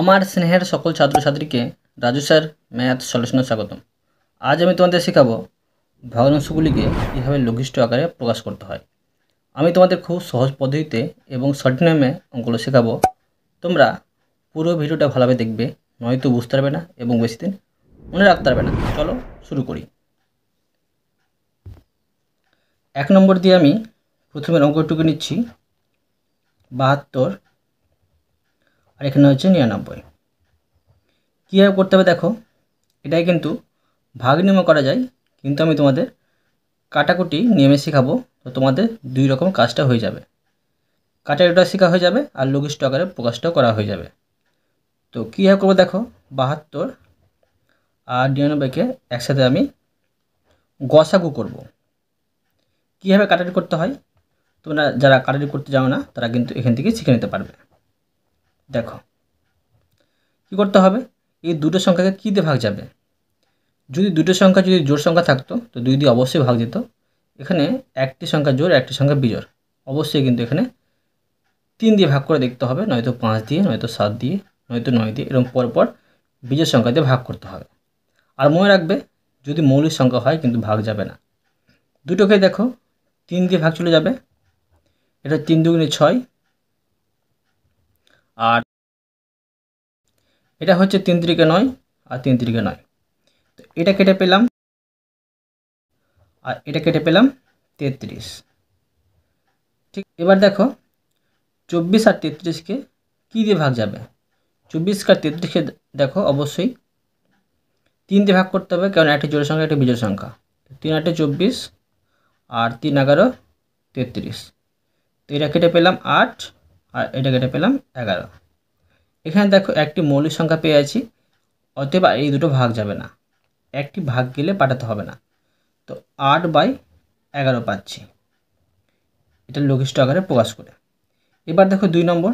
আমার স্নেহের সকল ছাত্রছাত্রীকে রাজু স্যার ম্যাথ সলিউশনে স্বাগতম আজ আমি তোমাদের শেখাবো ভগ্নাংশগুলিকে কীভাবে লঘিষ্ঠ আকারে প্রকাশ করতে হয় আমি তোমাদের খুব সহজ পদ্ধতিতে এবং শর্ট নেমে অঙ্কগুলো শেখাবো তোমরা পুরো ভিডিওটা ভালোভাবে দেখবে নয়তো বুঝতে পারবে না এবং বেশি দিন মনে রাখতে পারবে না চলো শুরু করি এক নম্বর দিয়ে আমি প্রথমের অঙ্কটুকু নিচ্ছি বাহাত্তর আর এখানে হচ্ছে নিরানব্বই কীভাবে করতে হবে দেখো এটাই কিন্তু ভাগ নিয়মে করা যায় কিন্তু আমি তোমাদের কাটাকুটি নিয়মে শেখাবো তো তোমাদের দুই রকম কাজটা হয়ে যাবে কাটাকুটা শেখা হয়ে যাবে আর লঘিষ্ঠ আকারে প্রকাশটা করা হয়ে যাবে তো কীভাবে করবো দেখো বাহাত্তর আর নিরানব্বইকে একসাথে আমি গসাগু করব। কীভাবে কাটারি করতে হয় তোমরা যারা কাটারি করতে যাও না তারা কিন্তু এখান থেকে শিখে নিতে পারবে দেখো কি করতে হবে এই দুটো সংখ্যাকে কী দিয়ে ভাগ যাবে যদি দুটো সংখ্যা যদি জোর সংখ্যা থাকতো তো দুই দিয়ে অবশ্যই ভাগ দিত এখানে একটি সংখ্যা জোর একটি সংখ্যা বিজোড় অবশ্যই কিন্তু এখানে তিন দিয়ে ভাগ করে দেখতে হবে নয়তো পাঁচ দিয়ে নয়তো সাত দিয়ে নয়তো নয় দিয়ে এরকম পরপর বীজের সংখ্যা দিয়ে ভাগ করতে হবে আর মনে রাখবে যদি মৌলিক সংখ্যা হয় কিন্তু ভাগ যাবে না দুটোকে দেখো তিন দিয়ে ভাগ চলে যাবে এটা তিন দুগুণে ছয় আর এটা হচ্ছে তিন তিরিকে নয় আর তিন তিরিকে নয় তো এটা কেটে পেলাম আর এটা কেটে পেলাম তেত্রিশ ঠিক এবার দেখো চব্বিশ আর তেত্রিশকে কী দিয়ে ভাগ যাবে চব্বিশকে আর তেত্রিশকে দেখো অবশ্যই তিন দিয়ে ভাগ করতে হবে কারণ একটি জোড়ের সংখ্যা একটা বিজয় সংখ্যা তিন আটে চব্বিশ আর তিন এগারো তেত্রিশ তো এটা কেটে পেলাম আট আর এটা কেটে পেলাম এগারো এখানে দেখো একটি মৌলিক সংখ্যা পেয়ে আছি অতএব এই দুটো ভাগ যাবে না একটি ভাগ গেলে পাঠাতে হবে না তো আট বাই এগারো পাচ্ছি এটা লঘিষ্ঠ আকারে প্রকাশ করে এবার দেখো দুই নম্বর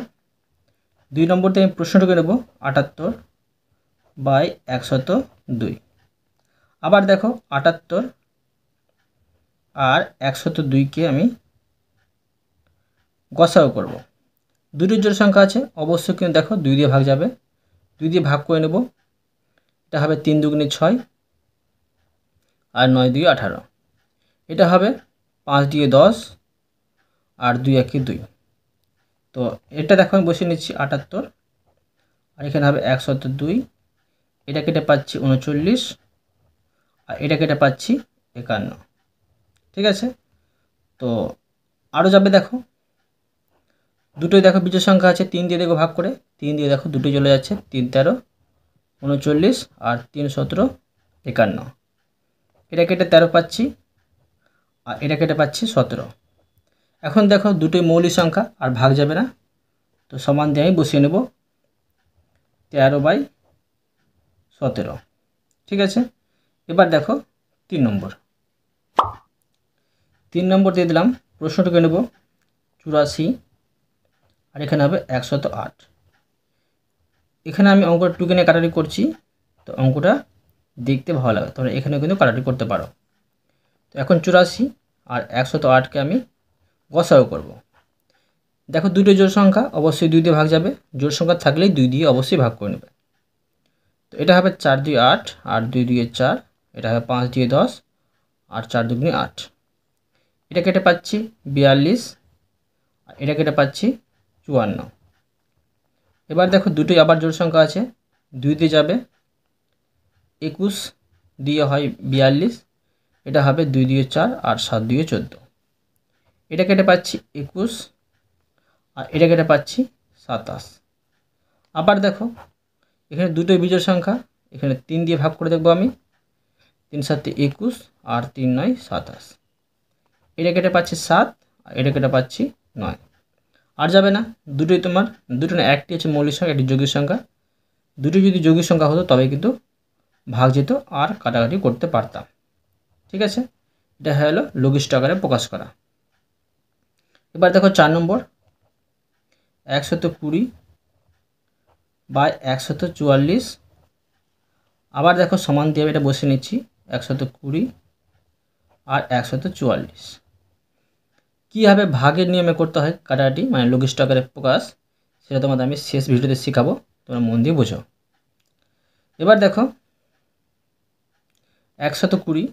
দুই নম্বরতে আমি প্রশ্নটুকু নেব আটাত্তর বাই একশত দুই আবার দেখো আটাত্তর আর একশত দুইকে আমি গসাও করবো দুটো জোড় সংখ্যা আছে অবশ্যই কিন্তু দেখো দুই দিয়ে ভাগ যাবে দুই দিয়ে ভাগ করে নেব এটা হবে তিন দুগুণে ছয় আর নয় দুই আঠারো এটা হবে পাঁচ দিয়ে দশ আর দুই একই দুই তো এটা দেখো আমি বসিয়ে নিচ্ছি আটাত্তর আর এখানে হবে একশত দুই এটা কেটে পাচ্ছি উনচল্লিশ আর এটা কেটে পাচ্ছি একান্ন ঠিক আছে তো আরও যাবে দেখো দুটোই দেখো বিজোড় সংখ্যা আছে তিন দিয়ে দেখো ভাগ করে তিন দিয়ে দেখো দুটোই চলে যাচ্ছে তিন তেরো উনচল্লিশ আর তিন সতেরো একান্ন এটা কেটে তেরো পাচ্ছি আর এটা কেটে পাচ্ছি সতেরো এখন দেখো দুটোই মৌলিক সংখ্যা আর ভাগ যাবে না তো সমান দিয়ে আমি বসিয়ে নেব তেরো বাই সতেরো ঠিক আছে এবার দেখো তিন নম্বর তিন নম্বর দিয়ে দিলাম প্রশ্নটুকু নেব চুরাশি আর এখানে হবে একশত আট এখানে আমি অঙ্কটা টুকে নিয়ে কাটারি করছি তো অঙ্কটা দেখতে ভালো লাগে তোমরা এখানেও কিন্তু কাটারি করতে পারো তো এখন চুরাশি আর একশত আটকে আমি গসাও করব। দেখো দুটো জোর সংখ্যা অবশ্যই দুই দিয়ে ভাগ যাবে জোর সংখ্যা থাকলেই দুই দিয়ে অবশ্যই ভাগ করে নেবে তো এটা হবে চার দুই আট আর দুই দুয়ে চার এটা হবে পাঁচ দিয়ে দশ আর চার দুগুণে আট এটা কেটে পাচ্ছি বিয়াল্লিশ আর এটা কেটে পাচ্ছি চুয়ান্ন এবার দেখো দুটোই আবার জোড় সংখ্যা আছে দুই দিয়ে যাবে একুশ দিয়ে হয় বিয়াল্লিশ এটা হবে দুই দিয়ে চার আর সাত দিয়ে চোদ্দো এটা কেটে পাচ্ছি একুশ আর এটা কেটে পাচ্ছি সাতাশ আবার দেখো এখানে দুটোই বিজয় সংখ্যা এখানে তিন দিয়ে ভাগ করে দেখবো আমি তিন সাতে একুশ আর তিন নয় সাতাশ এটা কেটে পাচ্ছি সাত আর এটা কেটে পাচ্ছি নয় আর যাবে না দুটোই তোমার দুটো না একটি হচ্ছে মৌলিক সংখ্যা একটি যোগীর সংখ্যা দুটো যদি যোগীর সংখ্যা হতো তবে কিন্তু ভাগ যেত আর কাটাকাটি করতে পারতাম ঠিক আছে এটা হলো লঘিষ্ঠ আকারে প্রকাশ করা এবার দেখো চার নম্বর একশত কুড়ি বা একশত চুয়াল্লিশ আবার দেখো সমান দিয়ে এটা বসে নিচ্ছি একশত কুড়ি আর একশত চুয়াল্লিশ কীভাবে ভাগের নিয়মে করতে হয় কাটাকাটি মানে লঘিষ্ঠকের প্রকাশ সেটা তোমাদের আমি শেষ ভিডিওতে শেখাবো তোমরা মন দিয়ে বোঝো এবার দেখো একশত কুড়ি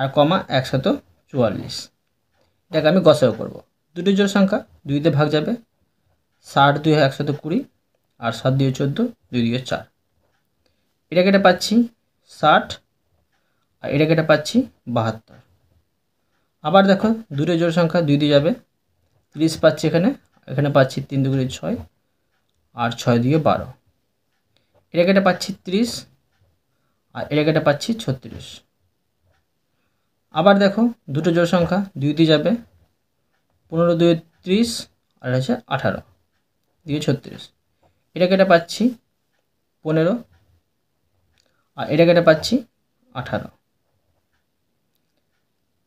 আর কমা একশত চুয়াল্লিশ এটাকে আমি গসাও করব দুটি জোর সংখ্যা দুইতে ভাগ যাবে ষাট দুই হয় একশত কুড়ি আর সাত দুই চোদ্দো দুই দুই চার এটা কেটে পাচ্ছি ষাট আর এটাকে এটা পাচ্ছি বাহাত্তর আবার দেখো দুটো জোড় সংখ্যা দুই দিয়ে যাবে তিরিশ পাচ্ছি এখানে এখানে পাচ্ছি তিন দুগুণে ছয় আর ছয় দিয়ে বারো এটাকে এটা পাচ্ছি তিরিশ আর এটাকে এটা পাচ্ছি ছত্রিশ আবার দেখো দুটো জোড় সংখ্যা দুই দিয়ে যাবে পনেরো দুই ত্রিশ আর হচ্ছে আঠারো দিয়ে ছত্রিশ এটাকে এটা পাচ্ছি পনেরো আর এটাকে এটা পাচ্ছি আঠারো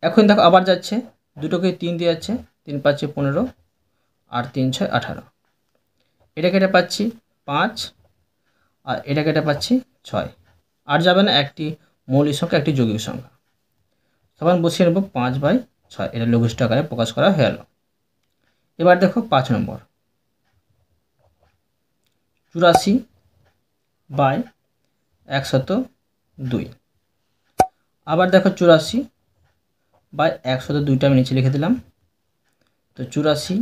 এখন দেখো আবার যাচ্ছে দুটোকে তিন দিয়ে যাচ্ছে তিন পাচ্ছে পনেরো আর তিন ছয় আঠারো এটা কেটে পাচ্ছি পাঁচ আর এটা কেটে পাচ্ছি ছয় আর যাবে না একটি মৌলিক সংখ্যা একটি যৌগিক সংখ্যা তখন বসিয়ে নেব পাঁচ বাই ছয় এটা লঘুষ্ঠ আকারে প্রকাশ করা হয়ে গেল এবার দেখো পাঁচ নম্বর চুরাশি বাই একশত দুই আবার দেখো চুরাশি বা একশত দুইটা আমি নিচে লিখে দিলাম তো চুরাশি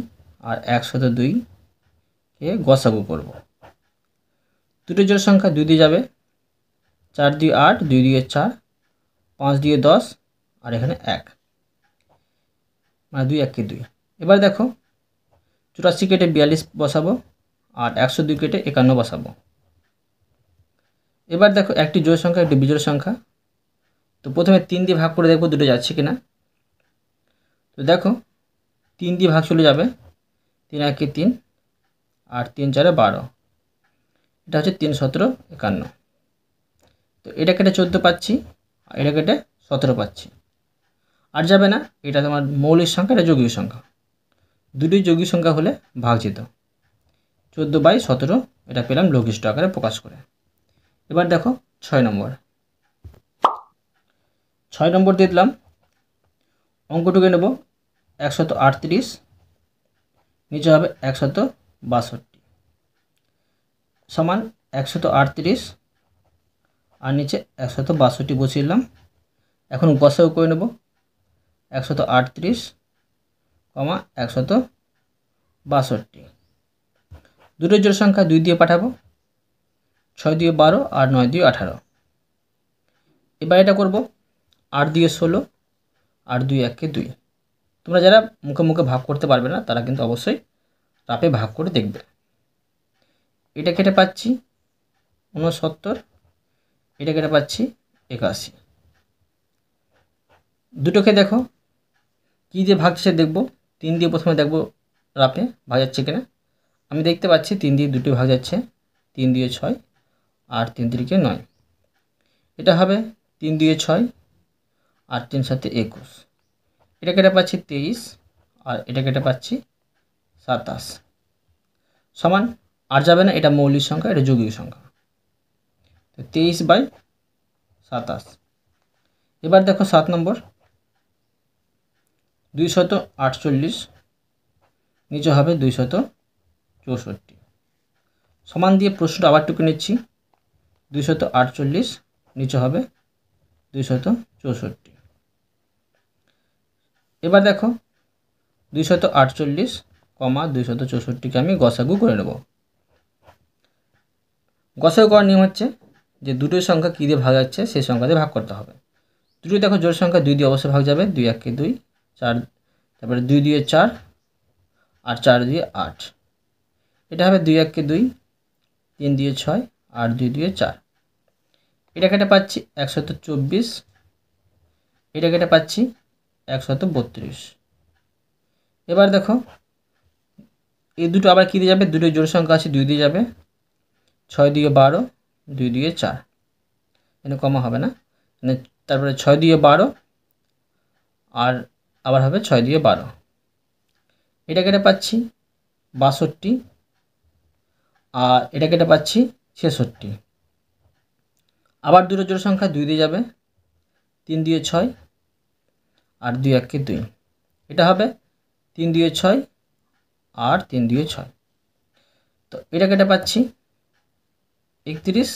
আর একশত দুইকে গসাগু করব দুটো জোড় সংখ্যা দুই দিয়ে যাবে চার দিয়ে আট দুই দিয়ে চার পাঁচ দিয়ে দশ আর এখানে এক মানে দুই এককে দুই এবার দেখো চুরাশি কেটে বিয়াল্লিশ বসাবো আর একশো দুই কেটে একান্ন বসাবো এবার দেখো একটি জোড় সংখ্যা একটি বিজোড় সংখ্যা তো প্রথমে তিন দিয়ে ভাগ করে দেখবো দুটো যাচ্ছে কিনা তো দেখো তিন দিয়ে ভাগ চলে যাবে তিন একে তিন আর তিন চারে বারো এটা হচ্ছে তিন সতেরো একান্ন তো এটা কেটে চোদ্দো পাচ্ছি আর এটা কেটে সতেরো পাচ্ছি আর যাবে না এটা তোমার মৌলিক সংখ্যা এটা যোগীয় সংখ্যা দুটি যোগী সংখ্যা হলে ভাগ যেত চোদ্দো বাই সতেরো এটা পেলাম লঘিষ্ঠ আকারে প্রকাশ করে এবার দেখো ছয় নম্বর ছয় নম্বর দিয়ে দিলাম অঙ্কটুকে নেব একশত আটত্রিশ নিচে হবে একশত বাষট্টি সমান একশত আটত্রিশ আর নিচে একশত বাষট্টি বসিয়ে দিলাম এখন গসাও করে নেব একশত আটত্রিশ কমা একশত বাষট্টি দুটো জোর সংখ্যা দুই দিয়ে পাঠাবো ছয় দিয়ে বারো আর নয় দিয়ে আঠারো এবার এটা করব আট দিয়ে ষোলো আর দুই এককে দুই তোমরা যারা মুখে মুখে ভাগ করতে পারবে না তারা কিন্তু অবশ্যই রাপে ভাগ করে দেখবে এটা কেটে পাচ্ছি ঊনসত্তর এটা কেটে পাচ্ছি একাশি দুটোকে দেখো কি দিয়ে ভাগছে সে দেখবো তিন দিয়ে প্রথমে দেখবো রাপে ভাগ যাচ্ছে কিনা আমি দেখতে পাচ্ছি তিন দিয়ে দুটো ভাগ যাচ্ছে তিন দিয়ে ছয় আর তিন তিরিকে নয় এটা হবে তিন দিয়ে ছয় আর তিন সাথে একুশ এটা কেটে পাচ্ছি তেইশ আর এটা কেটে পাচ্ছি সাতাশ সমান আর যাবে না এটা মৌলিক সংখ্যা এটা যুগীয় সংখ্যা তো তেইশ বাই সাতাশ এবার দেখো সাত নম্বর দুই শত আটচল্লিশ নিচে হবে দুই শত চৌষট্টি সমান দিয়ে প্রশ্নটা আবার টুকে নিচ্ছি দুই শত আটচল্লিশ নিচে হবে দুই শত চৌষট্টি এবার দেখো দুইশত আটচল্লিশ কমা দুইশত চৌষট্টিকে আমি গসাগু করে নেব গসাগু করার নিয়ম হচ্ছে যে দুটো সংখ্যা কী দিয়ে ভাগ যাচ্ছে সেই সংখ্যা দিয়ে ভাগ করতে হবে দুটো দেখো জোর সংখ্যা দুই দিয়ে অবশ্যই ভাগ যাবে দুই কে দুই চার তারপরে দুই দিয়ে চার আর চার দিয়ে আট এটা হবে দুই কে দুই তিন দিয়ে ছয় আর দুই দিয়ে চার এটা কেটে পাচ্ছি একশত চব্বিশ এটা কেটে পাচ্ছি একশত বত্রিশ এবার দেখো এই দুটো আবার কী দিয়ে যাবে দুটো জোড় সংখ্যা আছে দুই দিয়ে যাবে ছয় দিয়ে বারো দুই দিয়ে চার এখানে কমা হবে না মানে তারপরে ছয় দিয়ে বারো আর আবার হবে ছয় দিয়ে বারো এটা কেটে পাচ্ছি বাষট্টি আর এটা কেটে পাচ্ছি ছেষট্টি আবার দুটো জোড় সংখ্যা দুই দিয়ে যাবে তিন দিয়ে ছয় আর দুই এককে দুই এটা হবে তিন দুয়ে ছয় আর তিন দুয়ে ছয় তো এটা কেটে পাচ্ছি একত্রিশ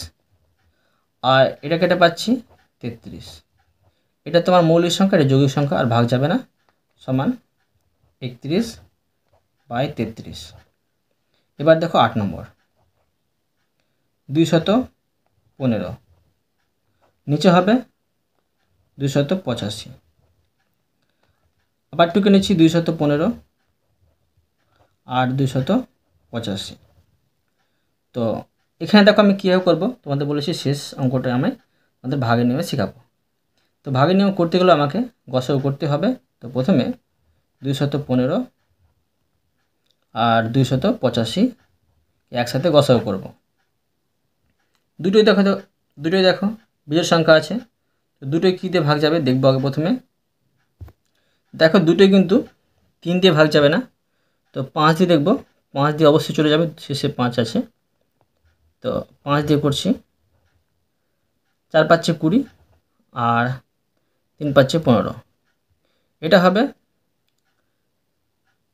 আর এটা কেটে পাচ্ছি তেত্রিশ এটা তোমার মৌলিক সংখ্যা এটা যৌগিক সংখ্যা আর ভাগ যাবে না সমান একত্রিশ বাই তেত্রিশ এবার দেখো আট নম্বর দুইশত পনেরো নিচে হবে দুশত পঁচাশি আবার টুকে নিচ্ছি দুইশত পনেরো আর দুইশত পঁচাশি তো এখানে দেখো আমি কীভাবে করব তোমাদের বলেছি শেষ অঙ্কটা আমি তোমাদের ভাগে নিয়মে শেখাবো তো ভাগে নিয়ম করতে গেলে আমাকে গসও করতে হবে তো প্রথমে দুইশত পনেরো আর দুইশত পঁচাশি একসাথে গসাও করব দুটোই দেখো দুটোই দেখো বিজয় সংখ্যা আছে তো দুটোই কী দিয়ে ভাগ যাবে দেখবো আগে প্রথমে দেখো দুটোই কিন্তু তিন দিয়ে ভাগ যাবে না তো পাঁচ দিয়ে দেখবো পাঁচ দিয়ে অবশ্যই চলে যাবে শেষে পাঁচ আছে তো পাঁচ দিয়ে করছি চার পাচ্ছে কুড়ি আর তিন পাচ্ছে পনেরো এটা হবে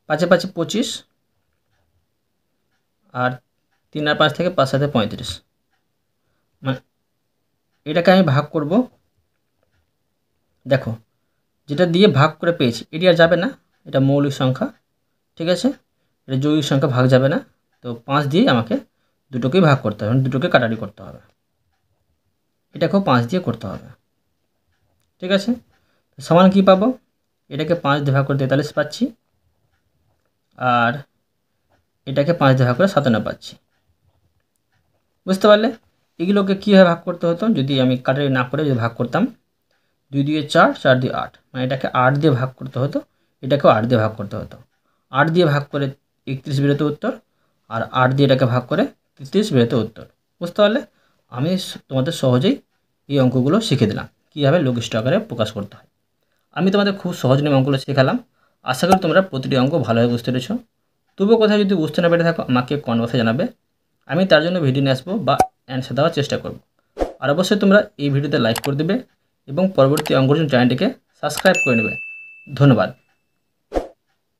পাঁচে পাঁচে পঁচিশ আর তিন আর পাঁচ থেকে পাঁচ সাথে পঁয়ত্রিশ মানে এটাকে আমি ভাগ করব দেখো যেটা দিয়ে ভাগ করে পেয়েছি এটি আর যাবে না এটা মৌলিক সংখ্যা ঠিক আছে এটা যৌগিক সংখ্যা ভাগ যাবে না তো পাঁচ দিয়ে আমাকে দুটোকেই ভাগ করতে হবে মানে দুটোকে কাটারি করতে হবে এটাকেও পাঁচ দিয়ে করতে হবে ঠিক আছে সমান কি পাবো এটাকে পাঁচ দিয়ে ভাগ করে তেতাল্লিশ পাচ্ছি আর এটাকে পাঁচ দিয়ে ভাগ করে সাতান্ন পাচ্ছি বুঝতে পারলে এগুলোকে কীভাবে ভাগ করতে হতো যদি আমি কাটারি না করে যদি ভাগ করতাম দুই দুয়ে চার চার দুই আট মানে এটাকে আট দিয়ে ভাগ করতে হতো এটাকেও আট দিয়ে ভাগ করতে হতো আট দিয়ে ভাগ করে একত্রিশ বেরোত উত্তর আর আট দিয়ে এটাকে ভাগ করে তেত্রিশ বেরোতে উত্তর বুঝতে পারলে আমি তোমাদের সহজেই এই অঙ্কগুলো শিখে দিলাম কীভাবে লঘিষ্ঠ আকারে প্রকাশ করতে হয় আমি তোমাদের খুব সহজ নিয়ম অঙ্কগুলো শেখালাম আশা করি তোমরা প্রতিটি অঙ্ক ভালোভাবে বুঝতে পেরেছ তবুও কোথায় যদি বুঝতে না পেরে থাকো আমাকে কনভার্সে জানাবে আমি তার জন্য ভিডিও নিয়ে আসবো বা অ্যান্সার দেওয়ার চেষ্টা করব আর অবশ্যই তোমরা এই ভিডিওতে লাইক করে দেবে এবং পরিবর্তি অঙ্গর জাইন্ট কে সাবস্ক্রাইব করে নিবে ধন্যবাদ